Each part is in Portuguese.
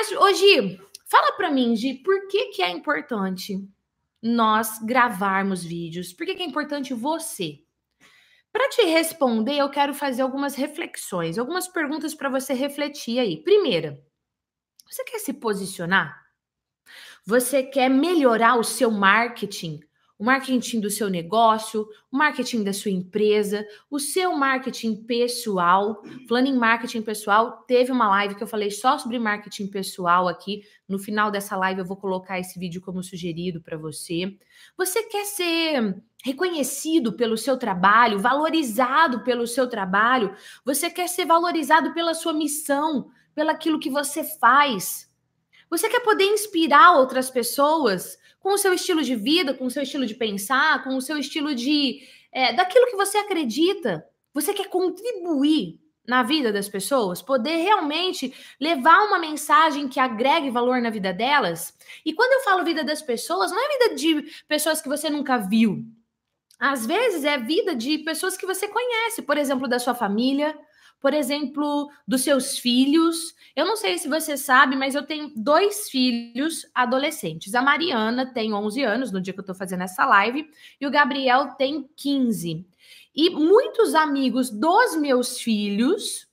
Mas, hoje, fala para mim, Gi, por que, que é importante nós gravarmos vídeos? Por que, que é importante você? Para te responder, eu quero fazer algumas reflexões, algumas perguntas para você refletir aí. Primeira, você quer se posicionar? Você quer melhorar o seu marketing? o marketing do seu negócio, o marketing da sua empresa, o seu marketing pessoal. Falando em marketing pessoal, teve uma live que eu falei só sobre marketing pessoal aqui. No final dessa live eu vou colocar esse vídeo como sugerido para você. Você quer ser reconhecido pelo seu trabalho, valorizado pelo seu trabalho, você quer ser valorizado pela sua missão, pelo aquilo que você faz. Você quer poder inspirar outras pessoas com o seu estilo de vida, com o seu estilo de pensar, com o seu estilo de. É, daquilo que você acredita. Você quer contribuir na vida das pessoas, poder realmente levar uma mensagem que agregue valor na vida delas. E quando eu falo vida das pessoas, não é vida de pessoas que você nunca viu. Às vezes é vida de pessoas que você conhece, por exemplo, da sua família, por exemplo, dos seus filhos. Eu não sei se você sabe, mas eu tenho dois filhos adolescentes. A Mariana tem 11 anos, no dia que eu estou fazendo essa live, e o Gabriel tem 15. E muitos amigos dos meus filhos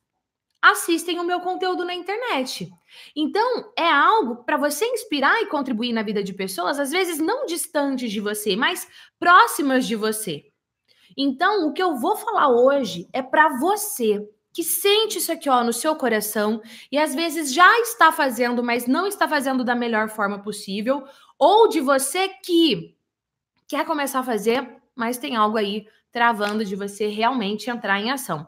assistem o meu conteúdo na internet. Então, é algo para você inspirar e contribuir na vida de pessoas, às vezes não distantes de você, mas próximas de você. Então, o que eu vou falar hoje é para você, que sente isso aqui ó no seu coração e às vezes já está fazendo, mas não está fazendo da melhor forma possível, ou de você que quer começar a fazer, mas tem algo aí travando de você realmente entrar em ação.